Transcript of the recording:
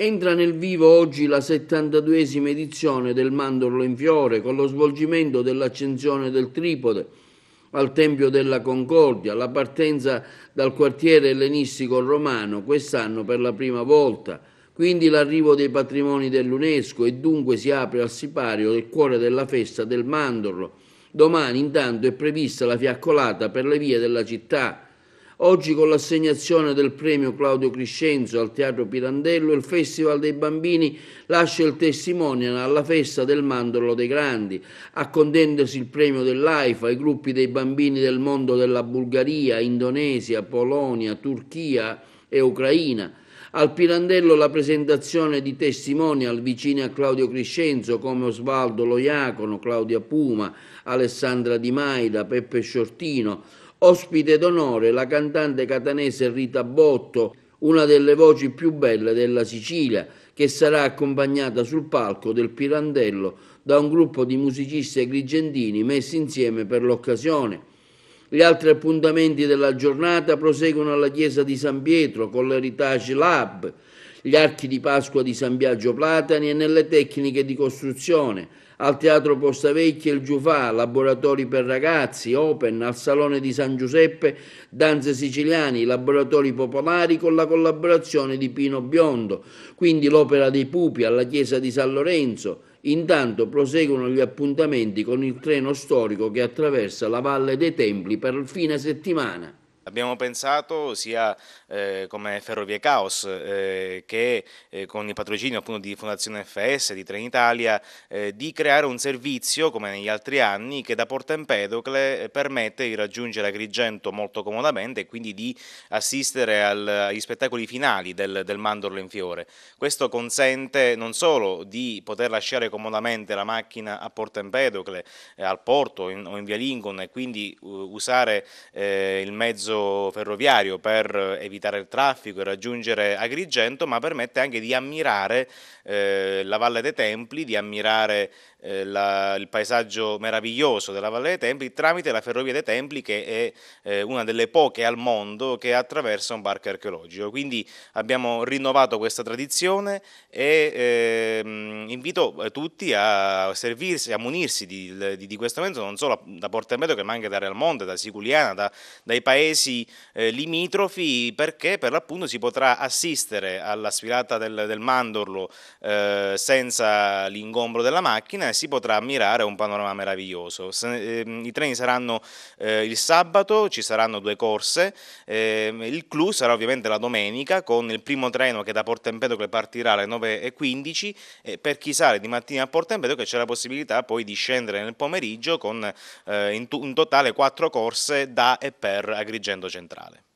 Entra nel vivo oggi la 72esima edizione del Mandorlo in Fiore con lo svolgimento dell'accensione del tripode al Tempio della Concordia, la partenza dal quartiere ellenistico romano quest'anno per la prima volta, quindi l'arrivo dei patrimoni dell'UNESCO e dunque si apre al sipario il cuore della festa del Mandorlo. Domani intanto è prevista la fiaccolata per le vie della città Oggi con l'assegnazione del premio Claudio Crescenzo al Teatro Pirandello il Festival dei Bambini lascia il testimonial alla festa del mandorlo dei grandi, a il premio dell'AIFA ai gruppi dei bambini del mondo della Bulgaria, Indonesia, Polonia, Turchia e Ucraina. Al Pirandello la presentazione di testimonial vicini a Claudio Crescenzo come Osvaldo Loiacono, Claudia Puma, Alessandra Di Maida, Peppe Sciortino, Ospite d'onore la cantante catanese Rita Botto, una delle voci più belle della Sicilia, che sarà accompagnata sul palco del Pirandello da un gruppo di musicisti agrigentini messi insieme per l'occasione. Gli altri appuntamenti della giornata proseguono alla chiesa di San Pietro con l'Heritage Lab, gli archi di Pasqua di San Biagio Platani e nelle tecniche di costruzione, al Teatro Vecchia e il Giufà, laboratori per ragazzi, Open, al Salone di San Giuseppe, danze siciliani, laboratori popolari con la collaborazione di Pino Biondo, quindi l'Opera dei Pupi alla Chiesa di San Lorenzo. Intanto proseguono gli appuntamenti con il treno storico che attraversa la Valle dei Templi per il fine settimana. Abbiamo pensato sia eh, come Ferrovie Caos eh, che eh, con il patrocinio appunto di Fondazione FS, di Trenitalia, eh, di creare un servizio come negli altri anni che da Porta Empedocle eh, permette di raggiungere Agrigento molto comodamente e quindi di assistere al, agli spettacoli finali del, del mandorlo in fiore. Questo consente non solo di poter lasciare comodamente la macchina a Porta Empedocle, eh, al porto in, o in via Lincoln e quindi uh, usare il mezzo ferroviario per evitare il traffico e raggiungere Agrigento, ma permette anche di ammirare eh, la Valle dei Templi, di ammirare eh, la, il paesaggio meraviglioso della Valle dei Templi tramite la Ferrovia dei Templi che è eh, una delle poche al mondo che attraversa un parco archeologico. Quindi abbiamo rinnovato questa tradizione e ehm, invito eh, tutti a servirsi, a munirsi di, di, di questo mezzo non solo da Porto Empedocle ma anche da Real Monte, da Siculiana, da, dai paesi paesi eh, limitrofi perché per l'appunto si potrà assistere alla sfilata del, del mandorlo eh, senza l'ingombro della macchina e si potrà ammirare un panorama meraviglioso. Se, ehm, I treni saranno eh, il sabato, ci saranno due corse, ehm, il clou sarà ovviamente la domenica con il primo treno che da Porto Empedocle partirà alle 9.15 e per chi sale di mattina a Porto Empedocle c'è la possibilità poi di scendere nel pomeriggio con eh, in, in totale quattro corse da e per Agrigento centrale.